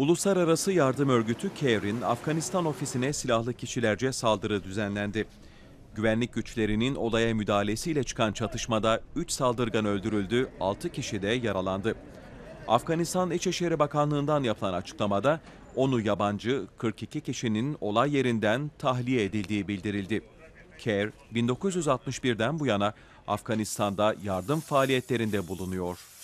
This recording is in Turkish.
Uluslararası Yardım Örgütü KEVR'in Afganistan ofisine silahlı kişilerce saldırı düzenlendi. Güvenlik güçlerinin olaya müdahalesiyle çıkan çatışmada 3 saldırgan öldürüldü, 6 kişi de yaralandı. Afganistan İçişleri Bakanlığı'ndan yapılan açıklamada 10'u yabancı, 42 kişinin olay yerinden tahliye edildiği bildirildi. CARE, 1961'den bu yana Afganistan'da yardım faaliyetlerinde bulunuyor.